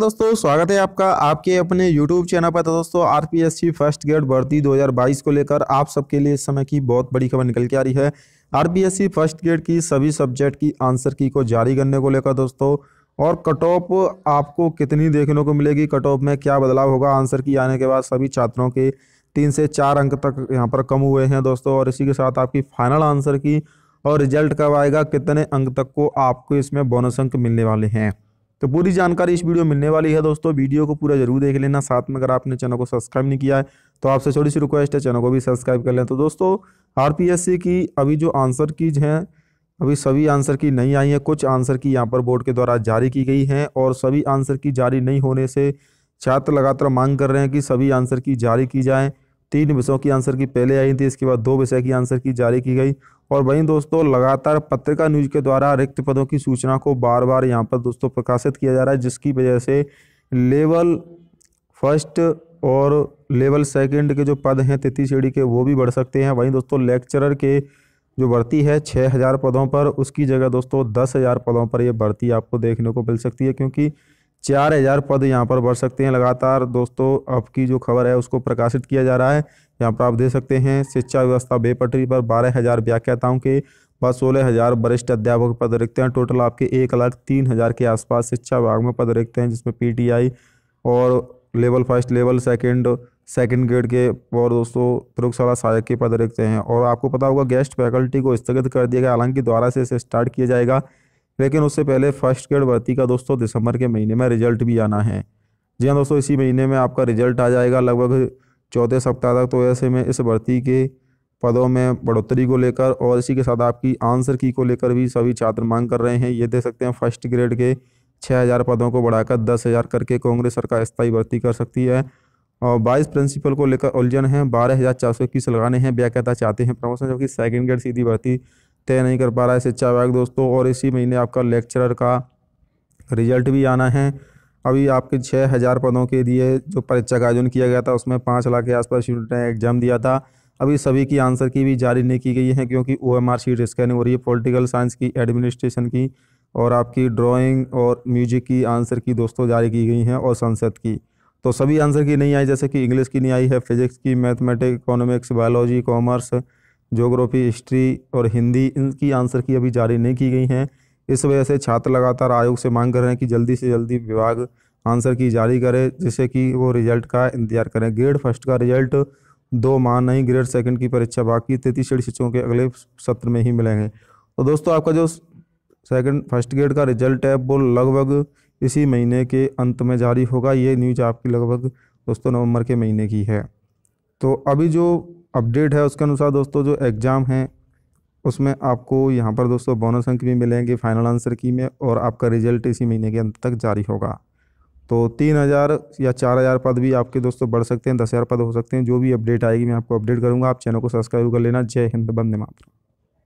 दोस्तों स्वागत है आपका आपके अपने YouTube चैनल पर तो दोस्तों आरपीएससी फर्स्ट ग्रेड भर्ती 2022 को लेकर आप सबके लिए इस समय की बहुत बड़ी खबर निकल के आ रही है आरपीएससी फर्स्ट ग्रेड की सभी सब्जेक्ट की आंसर की को जारी करने को लेकर दोस्तों और कट ऑफ आपको कितनी देखने को मिलेगी कट ऑफ में क्या बदलाव होगा आंसर की आने के बाद सभी छात्रों के तीन से चार अंक तक यहाँ पर कम हुए हैं दोस्तों और इसी के साथ आपकी फाइनल आंसर की और रिजल्ट कब आएगा कितने अंक तक को आपको इसमें बोनस अंक मिलने वाले हैं तो पूरी जानकारी इस वीडियो में मिलने वाली है दोस्तों वीडियो को पूरा जरूर देख लेना साथ में अगर आपने चैनल को सब्सक्राइब नहीं किया है तो आपसे छोटी सी रिक्वेस्ट है चैनल को भी सब्सक्राइब कर लें तो दोस्तों आरपीएससी की अभी जो आंसर कीज हैं अभी सभी आंसर की नहीं आई है कुछ आंसर की यहाँ पर बोर्ड के द्वारा जारी की गई हैं और सभी आंसर की जारी नहीं होने से छात्र लगातार मांग कर रहे हैं कि सभी आंसर की जारी की जाएँ तीन विषयों की आंसर की पहले आई थी इसके बाद दो विषय की आंसर की जारी की गई और वहीं दोस्तों लगातार पत्रिका न्यूज के द्वारा रिक्त पदों की सूचना को बार बार यहाँ पर दोस्तों प्रकाशित किया जा रहा है जिसकी वजह से लेवल फर्स्ट और लेवल सेकंड के जो पद हैं तिथि श्रेणी के वो भी बढ़ सकते हैं वहीं दोस्तों लेक्चरर के जो भर्ती है छः हज़ार पदों पर उसकी जगह दोस्तों दस हज़ार पदों पर ये भर्ती आपको देखने को मिल सकती है क्योंकि चार हजार पद यहाँ पर बढ़ सकते हैं लगातार दोस्तों अब की जो खबर है उसको प्रकाशित किया जा रहा है यहाँ पर आप देख सकते हैं शिक्षा व्यवस्था बेपटरी पर बारह हजार व्याख्याताओं के व सोलह हजार वरिष्ठ अध्यापक पद रिक्त हैं टोटल आपके एक लाख तीन हजार के आसपास शिक्षा विभाग में पद रिक्त हैं जिसमें पीटीआई और level first level second second grade के और दोस्तों प्रयोगशाला सहायक के पद रिक्त हैं और आपको पता होगा गेस्ट फैकल्टी को स्थगित कर दिया गया हालांकि द्वारा से इसे स्टार्ट किया जाएगा लेकिन उससे पहले फर्स्ट ग्रेड भर्ती का दोस्तों दिसंबर के महीने में रिजल्ट भी आना है जी हाँ दोस्तों इसी महीने में आपका रिजल्ट आ जाएगा लगभग चौथे सप्ताह तक तो ऐसे में इस भर्ती के पदों में बढ़ोतरी को लेकर और इसी के साथ आपकी आंसर की को लेकर भी सभी छात्र मांग कर रहे हैं ये देख सकते हैं फर्स्ट ग्रेड के छः हज़ार पदों को बढ़ाकर दस हज़ार करके कांग्रेस सरकार स्थायी भर्ती कर सकती है और बाईस प्रिंसिपल को लेकर उलझन है बारह हज़ार चार सौ इक्कीस लगाने हैं ब्या कहता चाहते हैं प्रमोशन जबकि सेकेंड ग्रेड सीधी भर्ती तय नहीं कर पा रहा है शिक्षा विभाग दोस्तों और इसी महीने आपका लेक्चरर का रिजल्ट भी आना है अभी आपके छः हज़ार पदों के लिए जो परीक्षा का आयोजन किया गया था उसमें पाँच लाख के आसपास स्टूडेंट ने एग्जाम दिया था अभी सभी की आंसर की भी जारी नहीं की गई है क्योंकि O M R sheet scanning हो रही है पॉलिटिकल साइंस की एडमिनिस्ट्रेशन की और आपकी ड्राइंग और म्यूजिक की आंसर की दोस्तों जारी की गई हैं और संसद की तो सभी आंसर की नहीं आई जैसे कि इंग्लिश की नहीं आई है फिजिक्स की mathematics economics biology commerce geography history और हिंदी इनकी आंसर की अभी जारी नहीं की गई हैं इस वजह से छात्र लगातार आयोग से मांग कर रहे हैं कि जल्दी से जल्दी विभाग आंसर की जारी करे जिससे कि वो रिजल्ट का इंतजार करें ग्रेड फर्स्ट का रिजल्ट दो माह नहीं ग्रेड सेकंड की परीक्षा बाकी तैतीस शिक्षकों के अगले सत्र में ही मिलेंगे तो दोस्तों आपका जो सेकंड फर्स्ट ग्रेड का रिजल्ट है वो लगभग इसी महीने के अंत में जारी होगा ये न्यूज आपकी लगभग दोस्तों नवंबर के महीने की है तो अभी जो अपडेट है उसके अनुसार दोस्तों जो एग्ज़ाम है उसमें आपको यहाँ पर दोस्तों बोनस अंक भी मिलेंगे फाइनल आंसर की में और आपका रिजल्ट इसी महीने के अंत तक जारी होगा तो तीन हज़ार या चार हज़ार पद भी आपके दोस्तों बढ़ सकते हैं दस हज़ार पद हो सकते हैं जो भी अपडेट आएगी मैं आपको अपडेट करूँगा आप चैनल को सब्सक्राइब कर लेना जय हिंद बंदे मात्रा